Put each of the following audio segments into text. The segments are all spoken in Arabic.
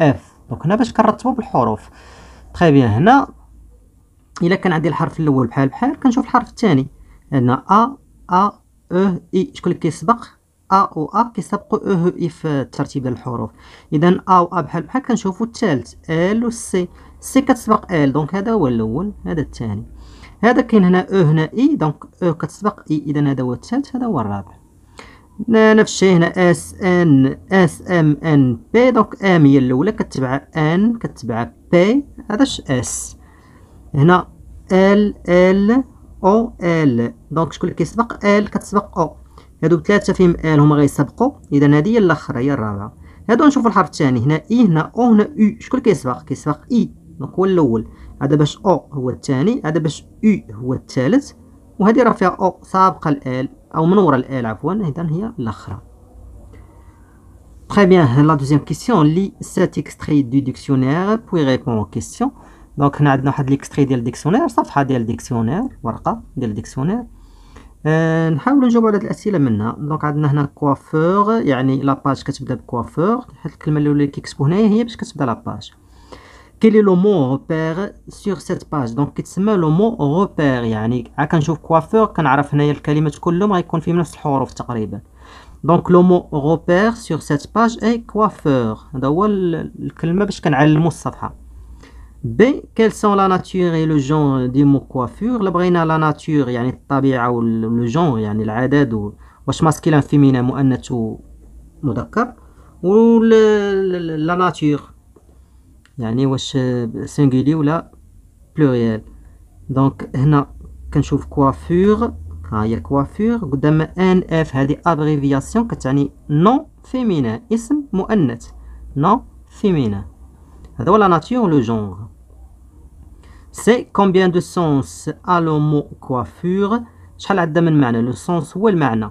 اف دونك هنا باش كنرتبو بالحروف تخي بيان هنا الا كان عندي الحرف الاول بحال بحال كنشوف الحرف الثاني عندنا ا ا ا اي شكون اللي كيسبق ا و ا كيسبقوا او e، اي e في الترتيب ديال الحروف اذا ا و ا بحال بحال كنشوفوا الثالث ال و سي سي كتسبق ال دونك هذا هو الاول هذا الثاني هذا كاين هنا او e، هنا اي دونك او كتسبق اي اذا هذا هو الثالث هذا هو الرابع نفس الشيء هنا اس ان اس ام ان بي دونك ام هي الاولى كتبع ان كتبع بي هذاش اس هنا ال ال او ال دونك شكون اللي كيسبق ال كتسبق او هادو بثلاثه فيهم ال هما غيسبقوا اذا هذه هي الاخرى هي الرابعه هادو نشوفوا الحرف الثاني هنا اي e، هنا او هنا او شكون اللي كيسبق كيسبق اي e. دونك هو الاول هذا باش او هو الثاني هذا باش او هو الثالث وهذه راه فيها او سابقة ال او من وراء ال عفوا اذا هي الاخرى Très bien, la deuxième question, لي cet extrait du dictionnaire puis réponds aux questions. دونك هنا عندنا واحد ليكستري ديال ديكسيونير صفحه ديال ديكسيونير ورقه ديال ديكسيونير أه نحاولوا نجاوبوا على هاد الاسئله منها دونك عندنا هنا كوافور يعني لاباج كتبدا بكوافور حيت الكلمه الاولى اللي كيكتبوا هنايا هي باش كتبدا لاباج quel est le mot repère sur cette page دونك كيتسمى لو مو repère يعني عا كنشوف كوافور كنعرف هنايا الكلمات كلهم غيكون فيهم نفس الحروف تقريبا دونك لو مو روبير سور سيت باج اي كوافور هذا هو الكلمه باش كنعلمو الصفحه بي كيل سون لا ناتور اي لو جونغ دي مو كوافور الا بغينا لا ناتور يعني الطبيعه ولو جونغ يعني العدد واش ماسكيلان فيمينا مؤنث مذكر و لا ناتور يعني واش سينغولي ولا بلوريال دونك هنا كنشوف كوافور ها هي كوافور قدام ان اف هذه ابريفياسيون كتعني نو فيمينا اسم مؤنث نو فيمينا هذا هو لا ناتور لو جونغ سي كومبيان دو سونس ا لو مو كوافور شحال عندها من معنى لو سونس هو المعنى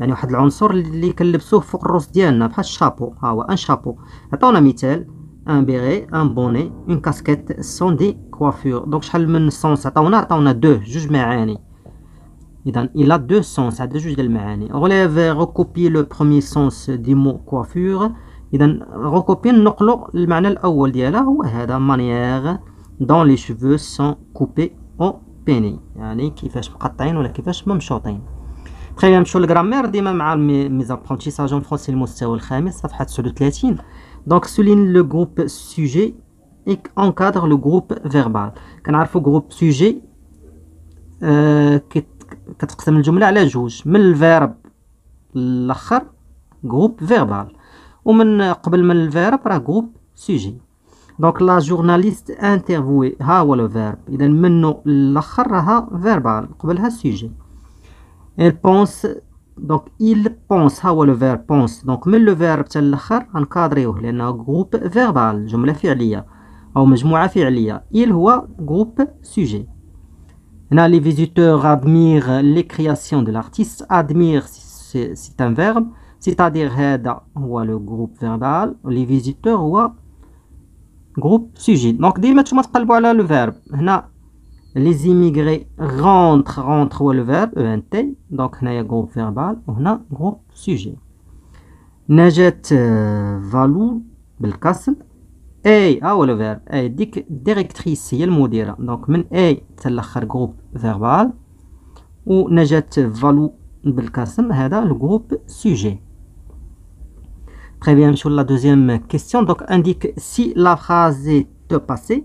يعني واحد العنصر اللي كنلبسوه فوق الروس ديالنا بحال الشابو ها هو ان شابو عطاونا مثال ان بيغي ان بوني اون كاسكيت سون دي كوافور دونك شحال من سونس عطاونا عطاونا دو جوج معاني اذا الى دو سونس عندها جوج ديال المعاني غوليف ريكوبي لو بروميي سونس دي مو كوافور اذا ريكوبي نقلو المعنى الاول ديالها هو هذا مانيير دون لي شوفو سون كوبي او بيني يعني كيفاش مقطعين ولا كيفاش ممشوطين بقينا نمشيو للغرامير ديما مع ميزابرونتيساج اون فرونسي المستوى الخامس صفحه 39 دونك سولين لو جروب سوجي اي انكادر لو جروب فيربال كنعرفو جروب سوجي آه، كتقسم الجمله على جوج من الفيرب الاخر جروب فيربال ومن قبل من الفيرب راه جروب سوجي دونك لا جورناليست انترفوي ها هو لو فيرب اذا منو الاخر راها فيربال قبلها سوجي elle pense donc il pense هو le verbe pense donc من le verbe حتى الاخر غنكادريوه لانه groupe verbal je me جمله فعليه او faire lire il هو groupe sujet هنا les visiteurs admirent les créations de l'artiste admire c'est un verbe c'est-à-dire head هو le groupe verbal les visiteurs هو groupe sujet donc ديما نتوما تقلبوا على le verbe هنا les immigrés rentrent, rentrent, ou le verbe, donc il y groupe verbal, ou un groupe sujet. Najet Valou, Belkassel, et, ah, ou le verbe, et, dit directrice, et le donc, men, et, c'est le groupe verbal, ou Najet Valou, Belkassel, c'est le groupe sujet. Très bien, sur la deuxième question, donc, indique si la phrase est passée,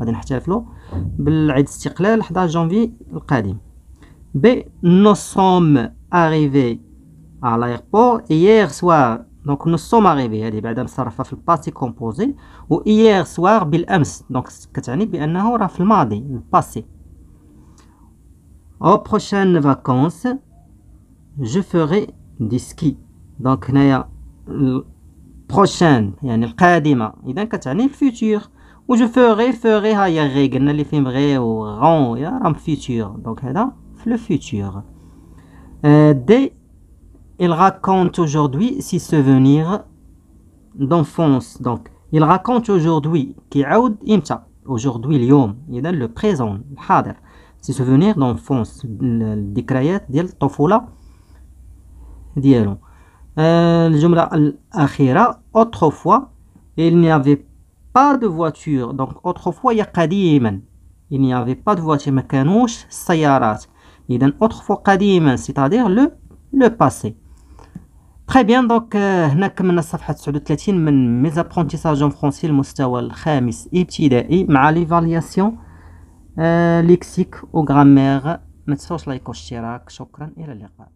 غادي نحتفلوا بالعيد الاستقلال 11 جانفي القادم بي نو سوم اريفي على لايربور ايير سوار دونك نو سوم اريفي هذه بعدا مصرفه في الباسي كومبوزي و ايير سوار بالامس دونك كتعني بانه راه في الماضي الباسي او بروشان فاكونس جو فوري دي سكي دونك هنايا بروشان يعني القادمه اذا كتعني الفوتور je ferai ferai هاي قلنا rang, futur donc là, le futur euh, D il raconte aujourd'hui ses souvenirs d'enfance donc il raconte aujourd'hui aujourd'hui le présent ses souvenirs d'enfance euh, autrefois il n'y avait pas de voiture. Donc autrefois, il n'y avait pas de voiture. Mais il n'y il pas de Autrefois, c'est-à-dire le, le passé. Très bien, donc euh, nous avons sur le 30 mes apprentissages en français, le niveau 5 et petit l'évaluation euh, lexique ou grammaire. mais pour votre like et votre et à la